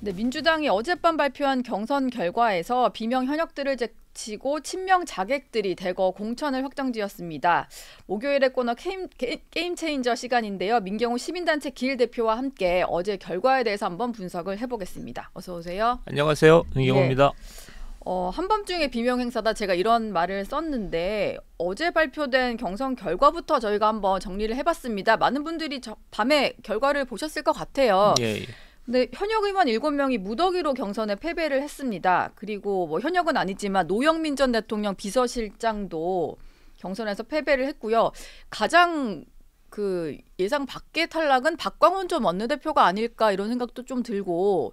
네, 민주당이 어젯밤 발표한 경선 결과에서 비명 현역들을 제치고 친명 자객들이 대거 공천을 확정지었습니다. 목요일에 코너 게임, 게임 체인저 시간인데요. 민경우 시민단체 기일 대표와 함께 어제 결과에 대해서 한번 분석을 해보겠습니다. 어서 오세요. 안녕하세요. 민경우입니다. 네. 어, 한밤중에 비명 행사다 제가 이런 말을 썼는데 어제 발표된 경선 결과부터 저희가 한번 정리를 해봤습니다. 많은 분들이 밤에 결과를 보셨을 것 같아요. 예, 예. 네, 현역 의원 7명이 무더기로 경선에 패배를 했습니다. 그리고 뭐 현역은 아니지만 노영민 전 대통령 비서실장도 경선에서 패배를 했고요. 가장 그 예상 밖의 탈락은 박광훈 전 원내대표가 아닐까 이런 생각도 좀 들고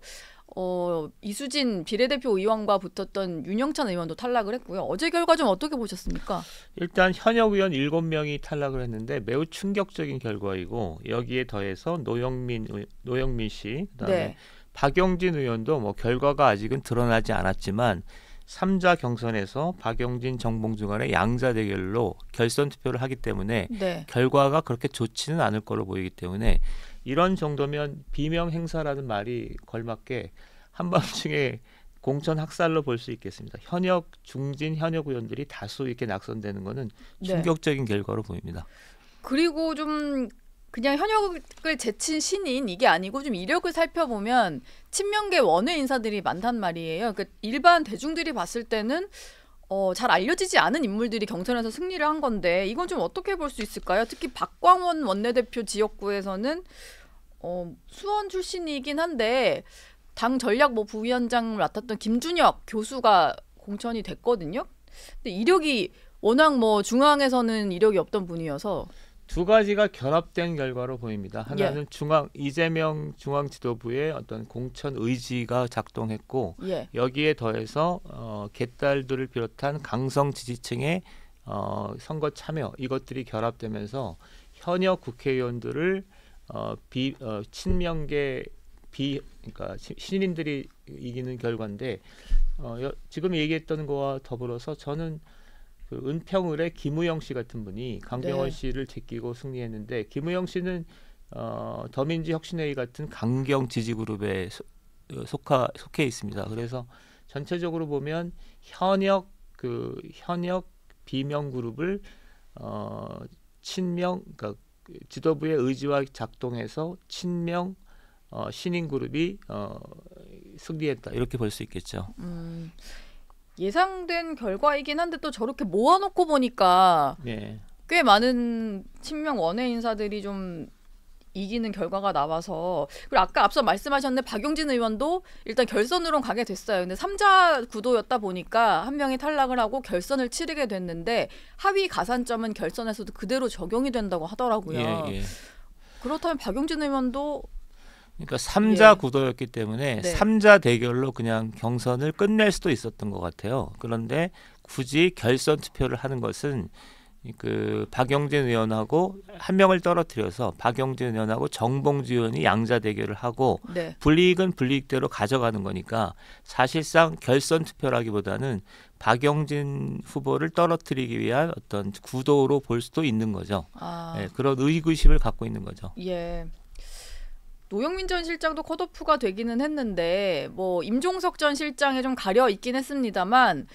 어, 이수진 비례대표 의원과 붙었던 윤영찬 의원도 탈락을 했고요. 어제 결과 좀 어떻게 보셨습니까? 일단 현역 의원 7명이 탈락을 했는데 매우 충격적인 결과이고 여기에 더해서 노영민 노영민 씨 그다음에 네. 박영진 의원도 뭐 결과가 아직은 드러나지 않았지만 3자 경선에서 박영진 정봉주 간의 양자 대결로 결선 투표를 하기 때문에 네. 결과가 그렇게 좋지는 않을 거로 보이기 때문에 이런 정도면 비명 행사라는 말이 걸맞게 한밤중에 공천 학살로 볼 수 있겠습니다. 현역 중진 현역 의원들이 다수 이렇게 낙선되는 것은 네. 충격적인 네. 결과로 보입니다. 그리고 좀 그냥 현역을 제친 신인 이게 아니고 좀 이력을 살펴보면 친명계 원외 인사들이 많단 말이에요. 그러니까 일반 대중들이 봤을 때는 어, 잘 알려지지 않은 인물들이 경선에서 승리를 한 건데 이건 좀 어떻게 볼 수 있을까요? 특히 박광원 원내대표 지역구에서는 어, 수원 출신이긴 한데 당 전략 뭐 부위원장을 맡았던 김준혁 교수가 공천이 됐거든요. 근데 이력이 워낙 뭐 중앙에서는 이력이 없던 분이어서 두 가지가 결합된 결과로 보입니다. 하나는 예. 중앙 이재명 중앙 지도부의 어떤 공천 의지가 작동했고 예. 여기에 더해서 어, 개딸들을 비롯한 강성 지지층의 어, 선거 참여 이것들이 결합되면서 현역 국회의원들을 어, 비 어, 친명계 비 그러니까 신인들이 이기는 결과인데 어, 여, 지금 얘기했던 거와 더불어서 저는 그 은평을의 김우영 씨 같은 분이 강병원 네. 씨를 제끼고 승리했는데 김우영 씨는 어, 더민지 혁신회의 같은 강경 지지그룹에 소, 어, 속하, 속해 있습니다. 그래서 전체적으로 보면 현역 그 현역 비명 그룹을 어, 친명 그러니까 지도부의 의지와 작동해서 친명 어, 신인 그룹이 어, 승리했다 이렇게 볼 수 있겠죠. 음. 예상된 결과이긴 한데 또 저렇게 모아놓고 보니까 네. 꽤 많은 친명 원외 인사들이 좀 이기는 결과가 나와서 그리고 아까 앞서 말씀하셨는데 박용진 의원도 일단 결선으로 가게 됐어요. 근데 삼자 구도였다 보니까 한 명이 탈락을 하고 결선을 치르게 됐는데 하위 가산점은 결선에서도 그대로 적용이 된다고 하더라고요. 예, 예. 그렇다면 박용진 의원도 그러니까 삼자 예. 구도였기 때문에 네. 삼자 대결로 그냥 경선을 끝낼 수도 있었던 것 같아요. 그런데 굳이 결선 투표를 하는 것은 그 박영진 의원하고 한 명을 떨어뜨려서 박영진 의원하고 정봉주 의원이 양자 대결을 하고 네. 불이익은 불이익대로 가져가는 거니까 사실상 결선 투표라기보다는 박영진 후보를 떨어뜨리기 위한 어떤 구도로 볼 수도 있는 거죠. 아. 네, 그런 의구심을 갖고 있는 거죠. 예. 노영민 전 실장도 컷오프가 되기는 했는데 뭐 임종석 전 실장에 좀 가려 있긴 했습니다만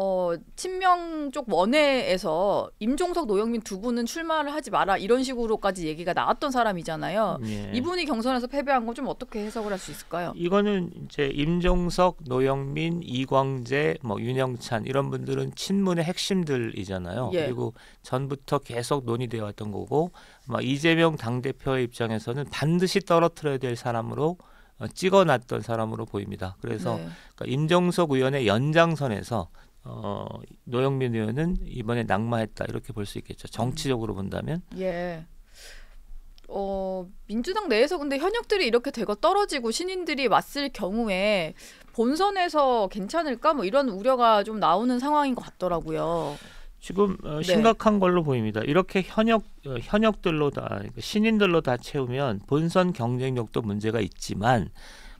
어, 친명 쪽 원외에서 임종석, 노영민 두 분은 출마를 하지 마라 이런 식으로까지 얘기가 나왔던 사람이잖아요. 예. 이분이 경선에서 패배한 건 좀 어떻게 해석을 할 수 있을까요? 이거는 이제 임종석, 노영민, 이광재, 뭐 윤영찬 이런 분들은 친문의 핵심들이잖아요. 예. 그리고 전부터 계속 논의되어 왔던 거고 뭐 이재명 당대표의 입장에서는 반드시 떨어뜨려야 될 사람으로 어, 찍어놨던 사람으로 보입니다. 그래서 네. 그러니까 임종석 의원의 연장선에서 어, 노영민 의원은 이번에 낙마했다 이렇게 볼 수 있겠죠. 음. 정치적으로 본다면. 예. 어, 민주당 내에서 근데 현역들이 이렇게 되고 떨어지고 신인들이 왔을 경우에 본선에서 괜찮을까 뭐 이런 우려가 좀 나오는 상황인 것 같더라고요. 지금 어, 네. 심각한 네. 걸로 보입니다. 이렇게 현역 어, 현역들로 다 그러니까 신인들로 다 채우면 본선 경쟁력도 문제가 있지만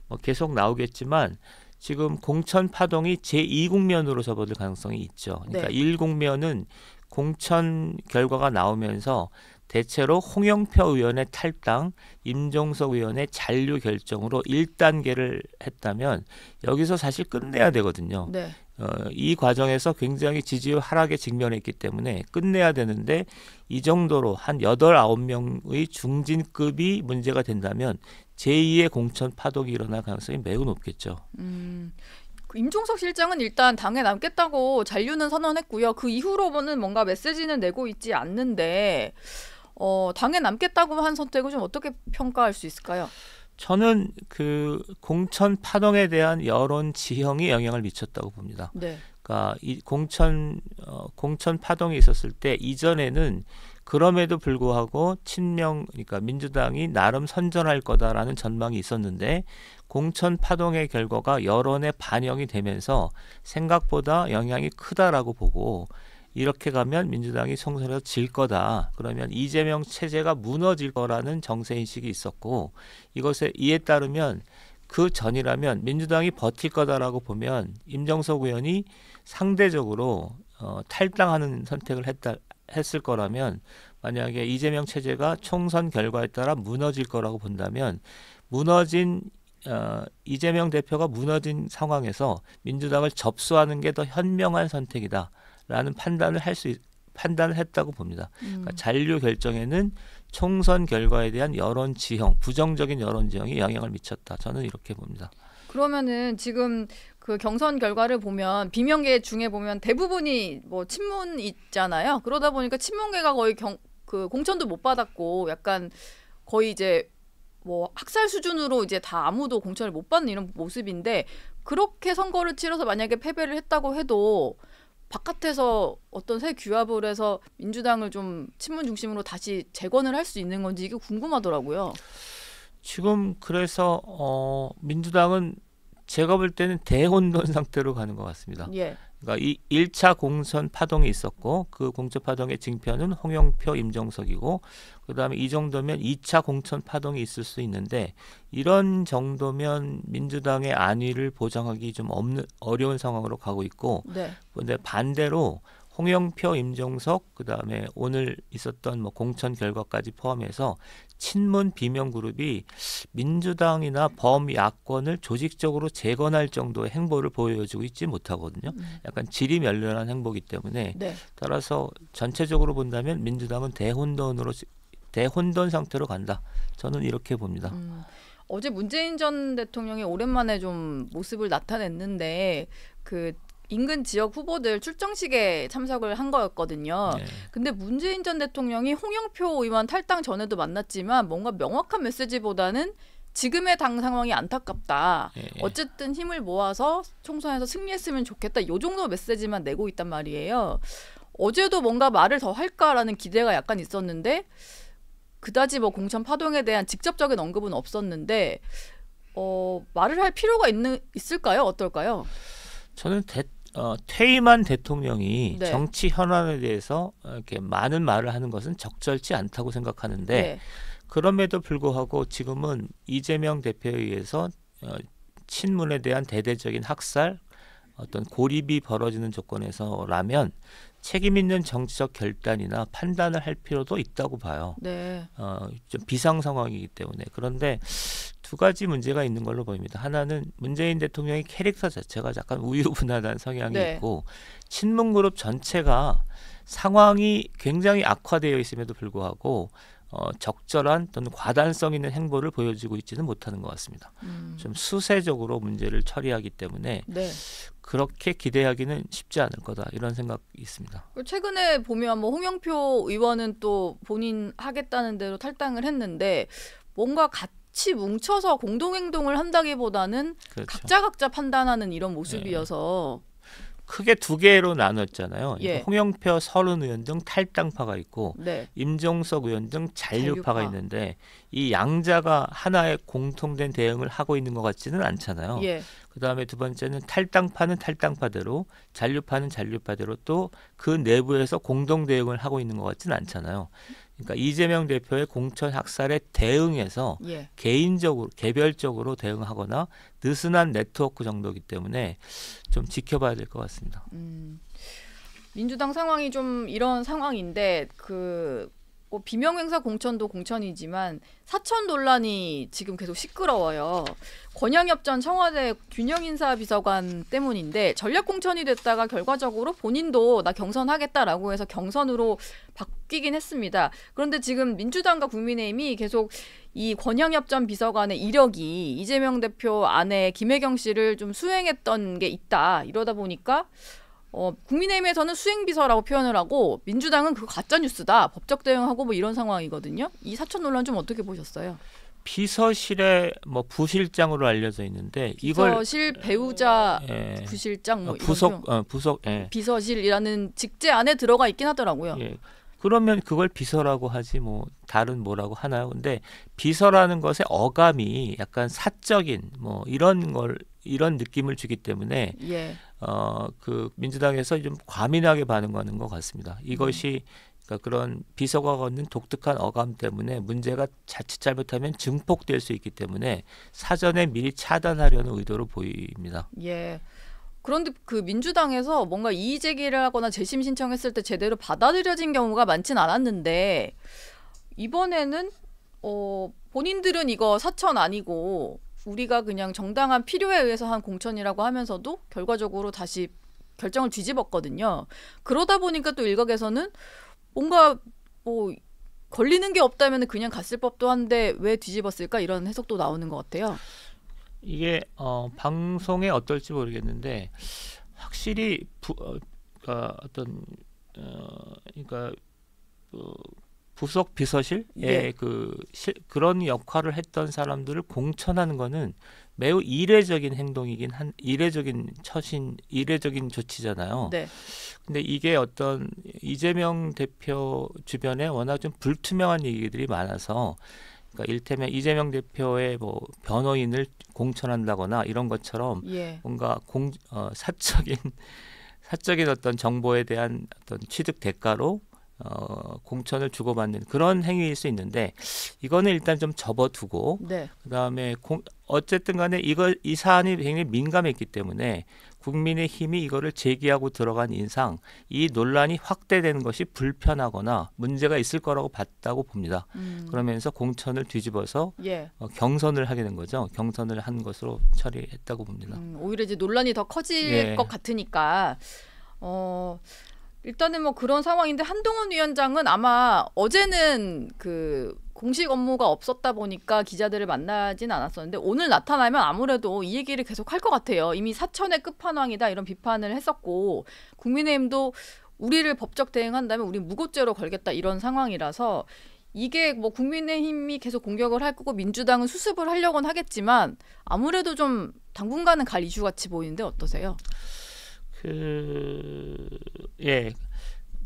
뭐 계속 나오겠지만 지금 공천 파동이 제2국면으로 접어들 가능성이 있죠. 그러니까 네. 1국면은 공천 결과가 나오면서 대체로 홍영표 의원의 탈당, 임종석 의원의 잔류 결정으로 1단계를 했다면 여기서 사실 끝내야 되거든요. 네. 어, 이 과정에서 굉장히 지지율 하락에 직면했기 때문에 끝내야 되는데 이 정도로 한 여덟 아홉 명의 중진급이 문제가 된다면 제2의 공천 파독이 일어날 가능성이 매우 높겠죠. 음. 그 임종석 실장은 일단 당에 남겠다고 잔류는 선언했고요. 그 이후로는 뭔가 메시지는 내고 있지 않는데 어, 당에 남겠다고 한 선택을 좀 어떻게 평가할 수 있을까요? 저는 그 공천 파동에 대한 여론 지형이 영향을 미쳤다고 봅니다. 네. 그러니까 이 공천 어, 공천 파동이 있었을 때 이전에는 그럼에도 불구하고 친명 그러니까 민주당이 나름 선전할 거다라는 전망이 있었는데 공천 파동의 결과가 여론에 반영이 되면서 생각보다 영향이 크다라고 보고 이렇게 가면 민주당이 총선에서 질 거다. 그러면 이재명 체제가 무너질 거라는 정세 인식이 있었고 이것에 이에 따르면 그 전이라면 민주당이 버틸 거다라고 보면 임정석 의원이 상대적으로 어, 탈당하는 선택을 했다 했을 거라면 만약에 이재명 체제가 총선 결과에 따라 무너질 거라고 본다면 무너진 어, 이재명 대표가 무너진 상황에서 민주당을 접수하는 게 더 현명한 선택이다라는 판단을 할 수 판단을 했다고 봅니다. 그러니까 음. 그러니까 잔류 결정에는 총선 결과에 대한 여론 지형, 부정적인 여론 지형이 영향을 미쳤다. 저는 이렇게 봅니다. 그러면은 지금 그 경선 결과를 보면 비명계 중에 보면 대부분이 뭐 친문 있잖아요. 그러다 보니까 친문계가 거의 경, 그 공천도 못 받았고 약간 거의 이제 뭐 학살 수준으로 이제 다 아무도 공천을 못 받는 이런 모습인데 그렇게 선거를 치러서 만약에 패배를 했다고 해도 바깥에서 어떤 새 규합을 해서 민주당을 좀 친문 중심으로 다시 재건을 할 수 있는 건지 이게 궁금하더라고요. 지금 그래서 어 민주당은 제가 볼 때는 대혼돈 상태로 가는 것 같습니다. 예. 그러니까 이 1차 공천 파동이 있었고 그 공천 파동의 징표는 홍영표 임정석이고 그다음에 이 정도면 2차 공천 파동이 있을 수 있는데 이런 정도면 민주당의 안위를 보장하기 좀 없는 어려운 상황으로 가고 있고 네. 근데 반대로 홍영표, 임종석, 그 다음에 오늘 있었던 뭐 공천 결과까지 포함해서 친문 비명 그룹이 민주당이나 범야권을 조직적으로 재건할 정도의 행보를 보여주고 있지 못하거든요. 음. 약간 질이 멸렬한 행보기 이 때문에 네. 따라서 전체적으로 본다면 민주당은 대혼돈으로 대혼돈 상태로 간다. 저는 이렇게 봅니다. 음. 어제 문재인 전 대통령이 오랜만에 좀 모습을 나타냈는데 그 인근 지역 후보들 출정식에 참석을 한 거였거든요. 네. 근데 문재인 전 대통령이 홍영표 의원 탈당 전에도 만났지만 뭔가 명확한 메시지보다는 지금의 당 상황이 안타깝다. 예, 예, 어쨌든 힘을 모아서 총선에서 승리했으면 좋겠다. 요 정도 메시지만 내고 있단 말이에요. 어제도 뭔가 말을 더 할까라는 기대가 약간 있었는데 그다지 뭐 공천 파동에 대한 직접적인 언급은 없었는데 어, 말을 할 필요가 있는 있을까요? 어떨까요? 저는 대, 어, 퇴임한 대통령이 네. 정치 현안에 대해서 이렇게 많은 말을 하는 것은 적절치 않다고 생각하는데 네. 그럼에도 불구하고 지금은 이재명 대표에 의해서 어, 친문에 대한 대대적인 학살 어떤 고립이 벌어지는 조건에서라면 책임 있는 정치적 결단이나 판단을 할 필요도 있다고 봐요. 네. 어, 좀 비상 상황이기 때문에 그런데 두 가지 문제가 있는 걸로 보입니다. 하나는 문재인 대통령의 캐릭터 자체가 약간 우유부단한 성향이 네. 있고 친문 그룹 전체가 상황이 굉장히 악화되어 있음에도 불구하고 어, 적절한 또는 과단성 있는 행보를 보여주고 있지는 못하는 것 같습니다. 음. 좀 수세적으로 문제를 처리하기 때문에 네. 그렇게 기대하기는 쉽지 않을 거다 이런 생각이 있습니다. 최근에 보면 뭐 홍영표 의원은 또 본인 하겠다는 대로 탈당을 했는데 뭔가 같이 뭉쳐서 공동 행동을 한다기보다는 그렇죠. 각자 각자 판단하는 이런 모습이어서 네. 네. 크게 두 개로 나눴잖아요. 예. 홍영표, 서른 의원 등 탈당파가 있고 네. 임종석 의원 등 잔류파가 잔류파. 있는데 이 양자가 하나의 공통된 대응을 하고 있는 것 같지는 않잖아요. 예. 그다음에 두 번째는 탈당파는 탈당파대로 잔류파는 잔류파대로 또 그 내부에서 공동 대응을 하고 있는 것 같지는 않잖아요. 그러니까 이재명 대표의 공천 학살에 대응해서 예. 개인적으로 개별적으로 대응하거나 느슨한 네트워크 정도이기 때문에 좀 지켜봐야 될 것 같습니다. 음, 민주당 상황이 좀 이런 상황인데 그뭐 비명행사 공천도 공천이지만 사천 논란이 지금 계속 시끄러워요. 권양엽 전 청와대 균형인사 비서관 때문인데 전략 공천이 됐다가 결과적으로 본인도 나 경선하겠다라고 해서 경선으로 바뀌긴 했습니다. 그런데 지금 민주당과 국민의힘이 계속 이 권양엽 전 비서관의 이력이 이재명 대표 아내 김혜경 씨를 좀 수행했던 게 있다. 이러다 보니까 어, 국민의힘에서는 수행비서라고 표현을 하고 민주당은 그 가짜 뉴스다 법적 대응하고 뭐 이런 상황이거든요. 이 사천 논란 좀 어떻게 보셨어요? 비서실에뭐 부실장으로 알려져 있는데 이걸 비서실 배우자 예. 부실장 뭐 어, 부속 어, 부속 예. 비서실이라는 직제 안에 들어가 있긴 하더라고요. 예. 그러면 그걸 비서라고 하지 뭐 다른 뭐라고 하나요? 근데 비서라는 것의 어감이 약간 사적인 뭐 이런 걸 이런 느낌을 주기 때문에 예. 어, 그 민주당에서 좀 과민하게 반응하는 것 같습니다. 이것이 그러니까 그런 비서가 갖는 독특한 어감 때문에 문제가 자칫 잘못하면 증폭될 수 있기 때문에 사전에 미리 차단하려는 의도로 보입니다. 예. 그런데 그 민주당에서 뭔가 이의 제기를 하거나 재심 신청했을 때 제대로 받아들여진 경우가 많진 않았는데 이번에는 어 본인들은 이거 사천 아니고 우리가 그냥 정당한 필요에 의해서 한 공천이라고 하면서도 결과적으로 다시 결정을 뒤집었거든요. 그러다 보니까 또 일각에서는 뭔가 뭐 걸리는 게 없다면 그냥 갔을 법도 한데 왜 뒤집었을까 이런 해석도 나오는 것 같아요. 이게 어, 방송에 어떨지 모르겠는데 확실히 부, 어, 그러니까 어떤 어, 그러니까 어, 부속 비서실 예. 네. 그 실, 그런 역할을 했던 사람들을 공천하는 거는 매우 이례적인 행동이긴 한 이례적인 처신 이례적인 조치잖아요. 네. 근데 이게 어떤 이재명 대표 주변에 워낙 좀 불투명한 얘기들이 많아서 그러니까 일테면 이재명 대표의 뭐 변호인을 공천한다거나 이런 것처럼 예. 뭔가 공 어, 사적인 사적인 어떤 정보에 대한 어떤 취득 대가로 어, 공천을 주고받는 그런 행위일 수 있는데 이거는 일단 좀 접어두고 네. 그다음에 공, 어쨌든 간에 이거 이 사안이 굉장히 민감했기 때문에 국민의 힘이 이거를 제기하고 들어간 인상 이 논란이 확대되는 것이 불편하거나 문제가 있을 거라고 봤다고 봅니다. 음. 그러면서 공천을 뒤집어서 예. 어, 경선을 하게 된 거죠. 경선을 한 것으로 처리했다고 봅니다. 음, 오히려 이제 논란이 더 커질 예. 것 같으니까 어 일단은 뭐 그런 상황인데 한동훈 위원장은 아마 어제는 그 공식 업무가 없었다 보니까 기자들을 만나진 않았었는데 오늘 나타나면 아무래도 이 얘기를 계속 할 것 같아요. 이미 사천의 끝판왕이다 이런 비판을 했었고 국민의힘도 우리를 법적 대응한다면 우리 무고죄로 걸겠다 이런 상황이라서 이게 뭐 국민의힘이 계속 공격을 할 거고 민주당은 수습을 하려고는 하겠지만 아무래도 좀 당분간은 갈 이슈 같이 보이는데 어떠세요? 그 예.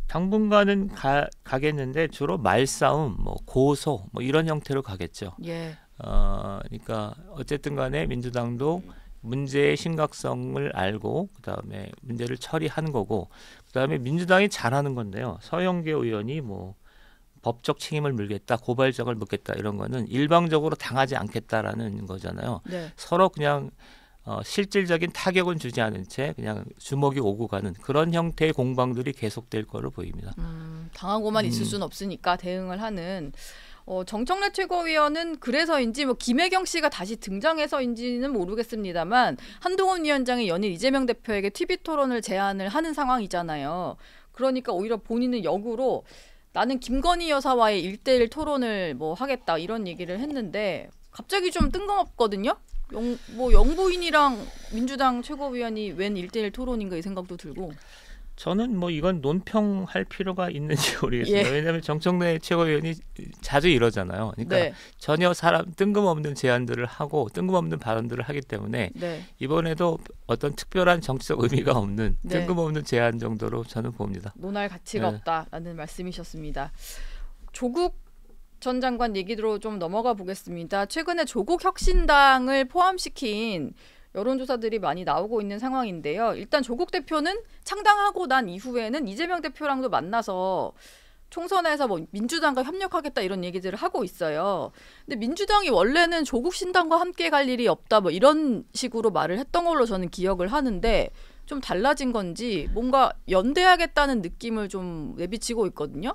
당분간은 가, 가겠는데 주로 말싸움, 뭐 고소, 뭐 이런 형태로 가겠죠. 예. 어, 그러니까 어쨌든 간에 민주당도 문제의 심각성을 알고 그다음에 문제를 처리한 거고 그다음에 민주당이 잘하는 건데요. 서영교 의원이 뭐 법적 책임을 물겠다, 고발적을 묻겠다 이런 거는 일방적으로 당하지 않겠다라는 거잖아요. 네. 서로 그냥 어, 실질적인 타격은 주지 않은 채 그냥 주먹이 오고 가는 그런 형태의 공방들이 계속될 거로 보입니다. 음, 당하고만 음. 있을 수는 없으니까 대응을 하는 어, 정청래 최고위원은 그래서인지 뭐 김혜경 씨가 다시 등장해서인지는 모르겠습니다만 한동훈 위원장이 연일 이재명 대표에게 TV 토론을 제안을 하는 상황이잖아요. 그러니까 오히려 본인은 역으로 나는 김건희 여사와의 일대일 토론을 뭐 하겠다 이런 얘기를 했는데 갑자기 좀 뜬금없거든요. 영, 뭐 영부인이랑 민주당 최고위원이 웬일대일 토론인가 이 생각도 들고 저는 뭐 이건 논평할 필요가 있는지 모르겠습니다. 예. 왜냐하면 정청래 최고위원이 자주 이러잖아요. 그러니까 네. 전혀 사람 뜬금없는 제안들을 하고 뜬금없는 발언들을 하기 때문에 네. 이번에도 어떤 특별한 정치적 의미가 없는 네. 뜬금없는 제안 정도로 저는 봅니다. 논할 가치가 네. 없다라는 말씀이셨습니다. 조국 전 장관 얘기로 좀 넘어가 보겠습니다. 최근에 조국 혁신당을 포함시킨 여론조사들이 많이 나오고 있는 상황인데요. 일단 조국 대표는 창당하고 난 이후에는 이재명 대표랑도 만나서 총선에서 뭐 민주당과 협력하겠다 이런 얘기들을 하고 있어요. 근데 민주당이 원래는 조국 신당과 함께 갈 일이 없다 뭐 이런 식으로 말을 했던 걸로 저는 기억을 하는데 좀 달라진 건지 뭔가 연대하겠다는 느낌을 좀 내비치고 있거든요.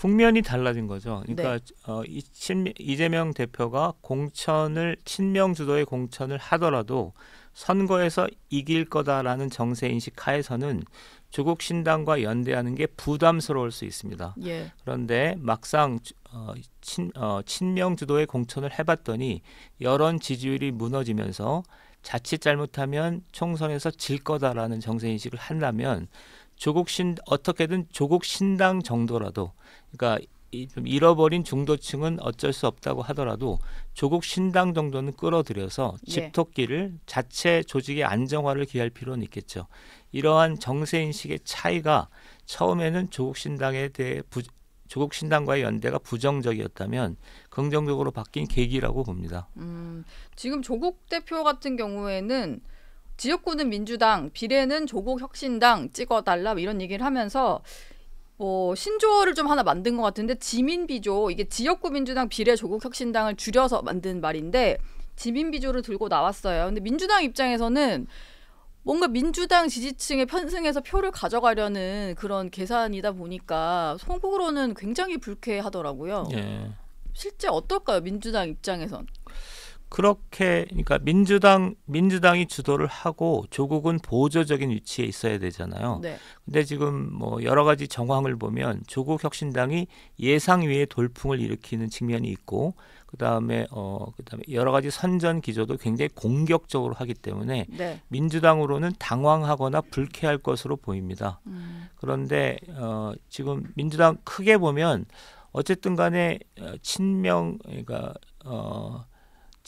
국면이 달라진 거죠. 그러니까 네. 어, 이 친, 이재명 대표가 공천을 친명 주도의 공천을 하더라도 선거에서 이길 거다라는 정세 인식 하에서는 조국 신당과 연대하는 게 부담스러울 수 있습니다. 예. 그런데 막상 어, 친, 어, 친명 주도의 공천을 해봤더니 여론 지지율이 무너지면서 자칫 잘못하면 총선에서 질 거다라는 정세 인식을 한다면 조국 신 어떻게든 조국 신당 정도라도 그러니까 좀 잃어버린 중도층은 어쩔 수 없다고 하더라도 조국 신당 정도는 끌어들여서 예. 집토끼를 자체 조직의 안정화를 기할 필요는 있겠죠. 이러한 정세 인식의 차이가 처음에는 조국 신당에 대해 부, 조국 신당과의 연대가 부정적이었다면 긍정적으로 바뀐 계기라고 봅니다. 음, 지금 조국 대표 같은 경우에는 지역구는 민주당, 비례는 조국 혁신당 찍어달라 뭐 이런 얘기를 하면서 뭐 신조어를 좀 하나 만든 것 같은데 지민비조 이게 지역구 민주당 비례 조국 혁신당을 줄여서 만든 말인데 지민비조를 들고 나왔어요. 근데 민주당 입장에서는 뭔가 민주당 지지층의 편승에서 표를 가져가려는 그런 계산이다 보니까 속으로는 굉장히 불쾌하더라고요. 예. 실제 어떨까요 민주당 입장에선? 그렇게 그러니까 민주당 민주당이 주도를 하고 조국은 보조적인 위치에 있어야 되잖아요. 네. 근데 지금 뭐 여러 가지 정황을 보면 조국 혁신당이 예상 위에 돌풍을 일으키는 측면이 있고 그다음에 어 그다음에 여러 가지 선전 기조도 굉장히 공격적으로 하기 때문에 네. 민주당으로는 당황하거나 불쾌할 것으로 보입니다. 음. 그런데 어 지금 민주당 크게 보면 어쨌든 간에 어, 친명 그러니까 어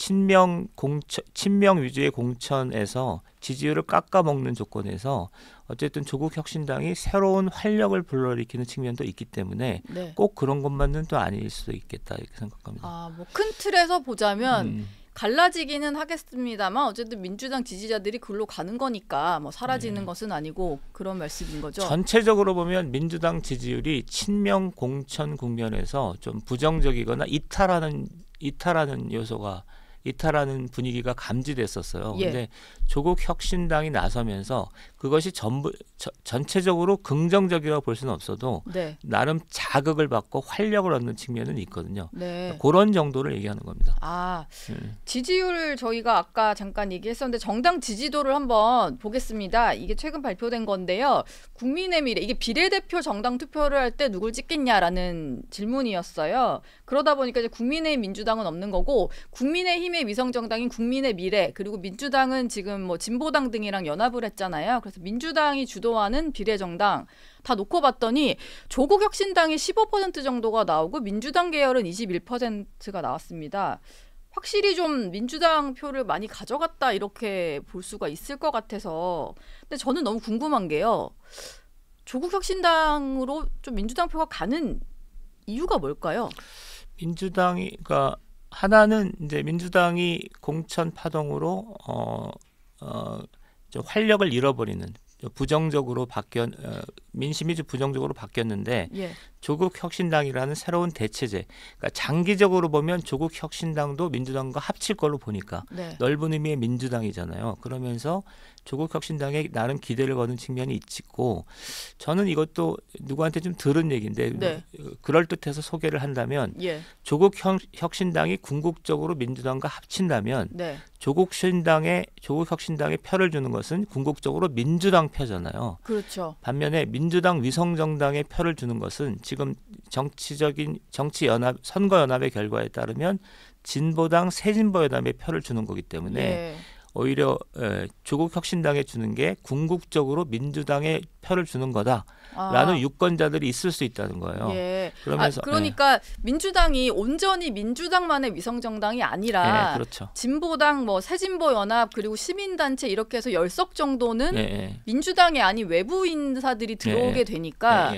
친명 공천, 친명 위주의 공천에서 지지율을 깎아먹는 조건에서 어쨌든 조국 혁신당이 새로운 활력을 불러일으키는 측면도 있기 때문에 네. 꼭 그런 것만은 또 아닐 수도 있겠다 이렇게 생각합니다. 아, 뭐 큰 틀에서 보자면 음. 갈라지기는 하겠습니다만 어쨌든 민주당 지지자들이 글로 가는 거니까 뭐 사라지는 네. 것은 아니고 그런 말씀인 거죠. 전체적으로 보면 민주당 지지율이 친명 공천 국면에서 좀 부정적이거나 이탈하는 이탈하는 요소가 이탈하는 분위기가 감지됐었어요. 예. 근데 조국 혁신당이 나서면서 그것이 전부 저, 전체적으로 긍정적이라고 볼 수는 없어도 네. 나름 자극을 받고 활력을 얻는 측면은 있거든요. 네. 그러니까 그런 정도를 얘기하는 겁니다. 아 음. 지지율 저희가 아까 잠깐 얘기했었는데 정당 지지도를 한번 보겠습니다. 이게 최근 발표된 건데요. 국민의 미래 이게 비례대표 정당 투표를 할 때 누굴 찍겠냐라는 질문이었어요. 그러다 보니까 이제 국민의 민주당은 없는 거고 국민의힘의 위성 정당인 국민의 미래 그리고 민주당은 지금 뭐 진보당 등이랑 연합을 했잖아요. 그래서 민주당이 주도하는 비례 정당 다 놓고 봤더니 조국 혁신당이 15% 정도가 나오고 민주당 계열은 21%가 나왔습니다. 확실히 좀 민주당 표를 많이 가져갔다 이렇게 볼 수가 있을 것 같아서 근데 저는 너무 궁금한 게요. 조국 혁신당으로 좀 민주당 표가 가는 이유가 뭘까요? 민주당이 그러니까 하나는 이제 민주당이 공천 파동으로 어, 어, 활력을 잃어버리는 부정적으로 바뀌어 어, 민심이 좀 부정적으로 바뀌었는데 예. 조국 혁신당이라는 새로운 대체제 그러니까 장기적으로 보면 조국 혁신당도 민주당과 합칠 걸로 보니까 네. 넓은 의미의 민주당이잖아요 그러면서 조국 혁신당에 나름 기대를 거는 측면이 있고 저는 이것도 누구한테 좀 들은 얘기인데 네. 그럴 듯해서 소개를 한다면 예. 조국 혁신당이 궁극적으로 민주당과 합친다면 네. 조국 혁 신당에 조국 혁신당에 표를 주는 것은 궁극적으로 민주당 표잖아요 그렇죠. 반면에 민 민주당 위성정당에 표를 주는 것은 지금 정치적인 정치 연합 선거 연합의 결과에 따르면 진보당 새진보연합에 표를 주는 거기 때문에 예. 오히려 조국 혁신당에 주는 게 궁극적으로 민주당에 표를 주는 거다라는 아. 유권자들이 있을 수 있다는 거예요. 예. 그러면서 아, 그러니까 예. 민주당이 온전히 민주당만의 위성 정당이 아니라 예, 그렇죠. 진보당, 뭐 새진보 연합 그리고 시민단체 이렇게 해서 열석 정도는 예, 예. 민주당이 아닌 외부 인사들이 들어오게 예, 되니까.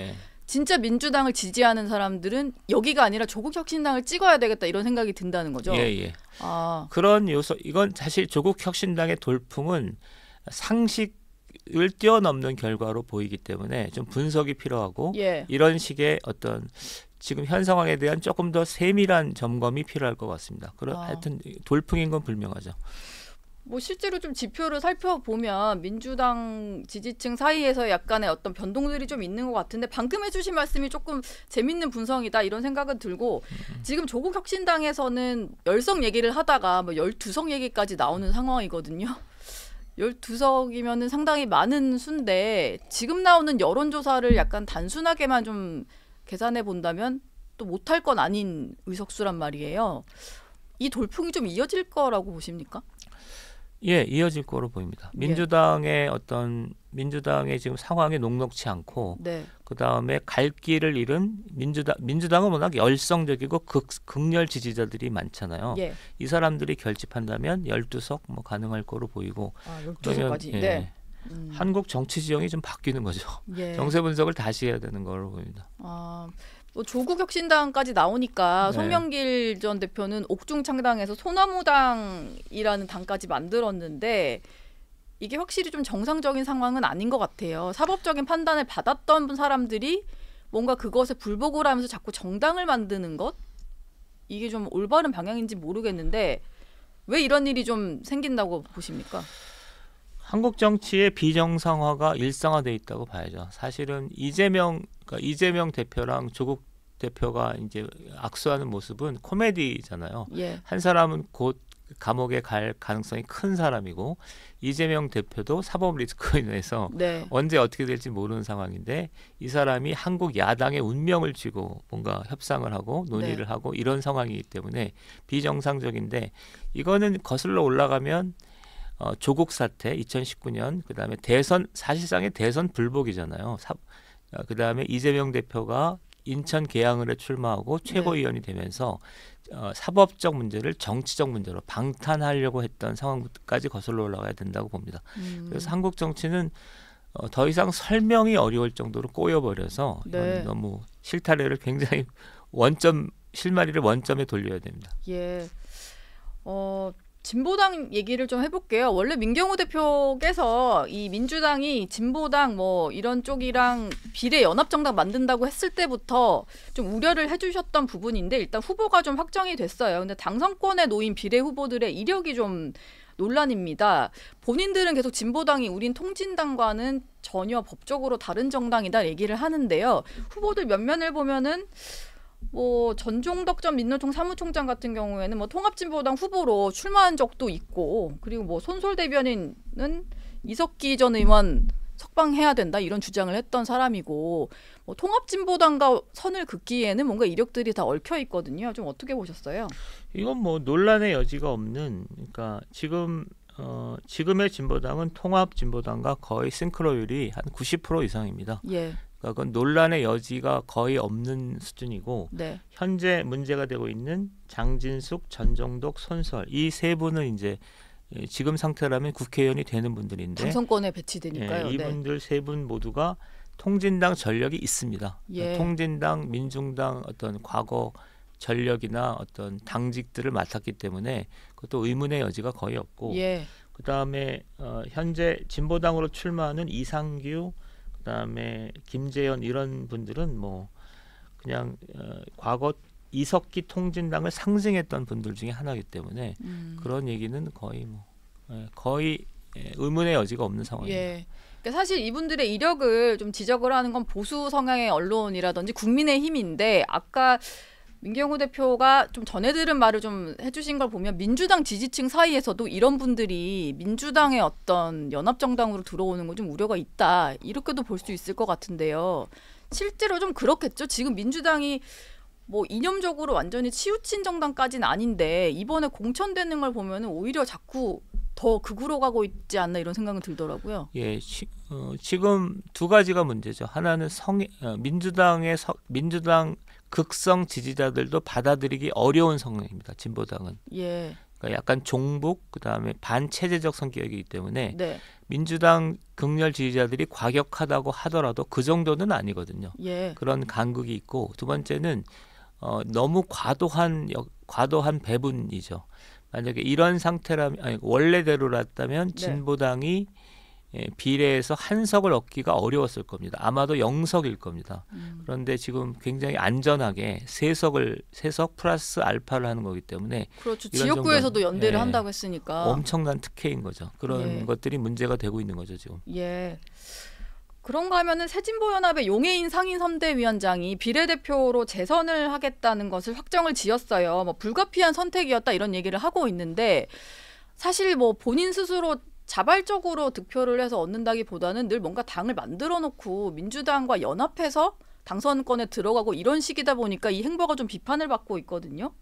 진짜 민주당을 지지하는 사람들은 여기가 아니라 조국 혁신당을 찍어야 되겠다 이런 생각이 든다는 거죠. 예, 예. 아. 그런 요소 이건 사실 조국 혁신당의 돌풍은 상식을 뛰어넘는 결과로 보이기 때문에 좀 분석이 필요하고 예. 이런 식의 어떤 지금 현 상황에 대한 조금 더 세밀한 점검이 필요할 것 같습니다. 그런 아. 하여튼 돌풍인 건 불명하죠. 뭐 실제로 좀 지표를 살펴보면 민주당 지지층 사이에서 약간의 어떤 변동들이 좀 있는 것 같은데 방금 해주신 말씀이 조금 재밌는 분석이다 이런 생각은 들고 지금 조국 혁신당에서는 열성 얘기를 하다가 뭐 열두성 얘기까지 나오는 상황이거든요. 열두석이면은 상당히 많은 수인데 지금 나오는 여론조사를 약간 단순하게만 좀 계산해 본다면 또 못할 건 아닌 의석수란 말이에요. 이 돌풍이 좀 이어질 거라고 보십니까? 예, 이어질 거로 보입니다. 예. 민주당의 예. 어떤 민주당의 지금 상황이 녹록치 않고 네. 그다음에 갈 길을 잃은 민주당 민주당은 워낙 열성적이고 극 극렬 지지자들이 많잖아요. 예. 이 사람들이 결집한다면 열두 석뭐 가능할 거로 보이고 아, 12석까지. 예, 네. 음. 한국 정치 지형이 좀 바뀌는 거죠. 예. 정세 분석을 다시 해야 되는 걸로 보입니다. 아, 뭐 조국 혁신당까지 나오니까 네. 송명길 전 대표는 옥중 창당에서 소나무당이라는 당까지 만들었는데 이게 확실히 좀 정상적인 상황은 아닌 것 같아요. 사법적인 판단을 받았던 사람들이 뭔가 그것에 불복을 하면서 자꾸 정당을 만드는 것 이게 좀 올바른 방향인지 모르겠는데 왜 이런 일이 좀 생긴다고 보십니까? 한국 정치의 비정상화가 일상화돼 있다고 봐야죠. 사실은 이재명 그러니까 이재명 대표랑 조국 대표가 이제 악수하는 모습은 코미디잖아요. 예. 한 사람은 곧 감옥에 갈 가능성이 큰 사람이고 이재명 대표도 사법 리스크로 인해서 네. 언제 어떻게 될지 모르는 상황인데 이 사람이 한국 야당의 운명을 쥐고 뭔가 협상을 하고 논의를 네. 하고 이런 상황이기 때문에 비정상적인데 이거는 거슬러 올라가면 어, 조국 사태 2019년 그다음에 대선 사실상의 대선 불복이잖아요. 사, 어, 그 다음에 이재명 대표가 인천 계양을에 출마하고 네. 최고위원이 네. 되면서 어, 사법적 문제를 정치적 문제로 방탄하려고 했던 상황까지 거슬러 올라가야 된다고 봅니다. 음. 그래서 한국 정치는 어, 더 이상 설명이 어려울 정도로 꼬여버려서 네. 너무 실타래를 굉장히 원점 실마리를 원점에 돌려야 됩니다. 예. 어, 진보당 얘기를 좀 해볼게요. 원래 민경우 대표께서 이 민주당이 진보당 뭐 이런 쪽이랑 비례 연합정당 만든다고 했을 때부터 좀 우려를 해주셨던 부분인데 일단 후보가 좀 확정이 됐어요. 근데 당선권에 놓인 비례 후보들의 이력이 좀 논란입니다. 본인들은 계속 진보당이 우린 통진당과는 전혀 법적으로 다른 정당이다 얘기를 하는데요. 후보들 면 면을 보면은 뭐 전종덕 전 민노총 사무총장 같은 경우에는 뭐 통합진보당 후보로 출마한 적도 있고 그리고 뭐 손솔 대변인은 이석기 전 의원 석방해야 된다 이런 주장을 했던 사람이고 뭐 통합진보당과 선을 긋기에는 뭔가 이력들이 다 얽혀 있거든요. 좀 어떻게 보셨어요? 이건 뭐 논란의 여지가 없는 그러니까 지금 어, 지금의 진보당은 통합 진보당과 거의 싱크로율이 한 90% 이상입니다. 예. 그러니까 그건 논란의 여지가 거의 없는 수준이고 네. 현재 문제가 되고 있는 장진숙, 전종독 손설 이 세 분은 이제 예, 지금 상태라면 국회의원이 되는 분들인데 당선권에 배치되니까요. 예, 네. 이분들 네. 세분 모두가 통진당 전력이 있습니다. 예. 그러니까 통진당, 민중당 어떤 과거 전력이나 어떤 당직들을 맡았기 때문에 그것도 의문의 여지가 거의 없고 예. 그다음에 어, 현재 진보당으로 출마하는 이상규, 그다음에 김재현 이런 분들은 뭐 그냥 어, 과거 이석기 통진당을 상징했던 분들 중에 하나이기 때문에 음. 그런 얘기는 거의 뭐 예, 거의 예, 의문의 여지가 없는 상황입니다. 예. 그러니까 사실 이분들의 이력을 좀 지적을 하는 건 보수 성향의 언론이라든지 국민의 힘인데 아까 민경호 대표가 좀 전해 들은 말을 좀 해주신 걸 보면 민주당 지지층 사이에서도 이런 분들이 민주당의 어떤 연합정당으로 들어오는 건좀 우려가 있다 이렇게도 볼 수 있을 것 같은데요. 실제로 좀 그렇겠죠. 지금 민주당이 뭐 이념적으로 완전히 치우친 정당까지는 아닌데 이번에 공천되는 걸 보면 오히려 자꾸 더 극으로 가고 있지 않나 이런 생각은 들더라고요. 예, 시, 어, 지금 두 가지가 문제죠. 하나는 성 어, 민주당의 서, 민주당 극성 지지자들도 받아들이기 어려운 성향입니다. 진보당은. 예. 그러니까 약간 종북 그다음에 반체제적 성격이기 때문에 네. 민주당 극렬 지지자들이 과격하다고 하더라도 그 정도는 아니거든요. 예. 그런 간극이 있고 두 번째는 어, 너무 과도한 역, 과도한 배분이죠. 만약에 이런 상태라면 아니, 원래대로라면 네. 진보당이 예, 비례에서 한석을 얻기가 어려웠을 겁니다. 아마도 영석일 겁니다. 음. 그런데 지금 굉장히 안전하게 세석을 세석 플러스 알파를 하는 거기 때문에 그렇죠. 지역구에서도 연대를 예, 한다고 했으니까 엄청난 특혜인 거죠. 그런 예. 것들이 문제가 되고 있는 거죠 지금. 예. 그런가 하면은 새진보 연합의 용해인 상인 선대위원장이 비례대표로 재선을 하겠다는 것을 확정을 지었어요. 뭐 불가피한 선택이었다 이런 얘기를 하고 있는데 사실 뭐 본인 스스로 자발적으로 득표를 해서 얻는다기보다는 늘 뭔가 당을 만들어 놓고 민주당과 연합해서 당선권에 들어가고 이런 식이다 보니까 이 행보가 좀 비판을 받고 있거든요.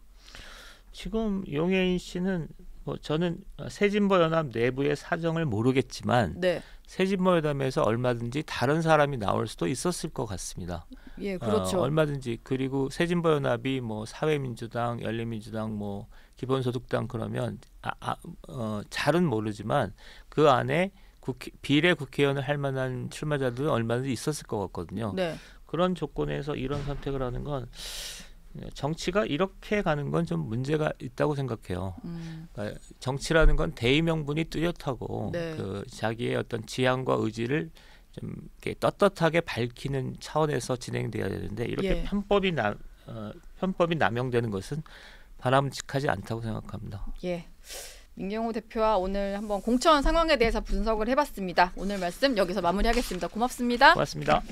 지금 용혜인 씨는 뭐 저는 새진보연합 내부의 사정을 모르겠지만 네. 새진보연합에서 얼마든지 다른 사람이 나올 수도 있었을 것 같습니다. 예, 어, 그렇죠. 어, 얼마든지 그리고 새진보연합이 뭐 사회민주당, 열린민주당, 뭐 기본소득당 그러면 아, 아, 어, 잘은 모르지만 그 안에 국회, 비례 국회의원을 할 만한 출마자들은 얼마든지 있었을 것 같거든요. 네. 그런 조건에서 이런 선택을 하는 건 정치가 이렇게 가는 건 좀 문제가 있다고 생각해요. 음. 그러니까 정치라는 건 대의 명분이 뚜렷하고 네. 그 자기의 어떤 지향과 의지를 좀 이렇게 떳떳하게 밝히는 차원에서 진행되어야 되는데 이렇게 예. 편법이 나 어, 편법이 남용되는 것은 바람직하지 않다고 생각합니다. 예. 민경호 대표와 오늘 한번 공천 상황에 대해서 분석을 해봤습니다. 오늘 말씀 여기서 마무리하겠습니다. 고맙습니다. 고맙습니다.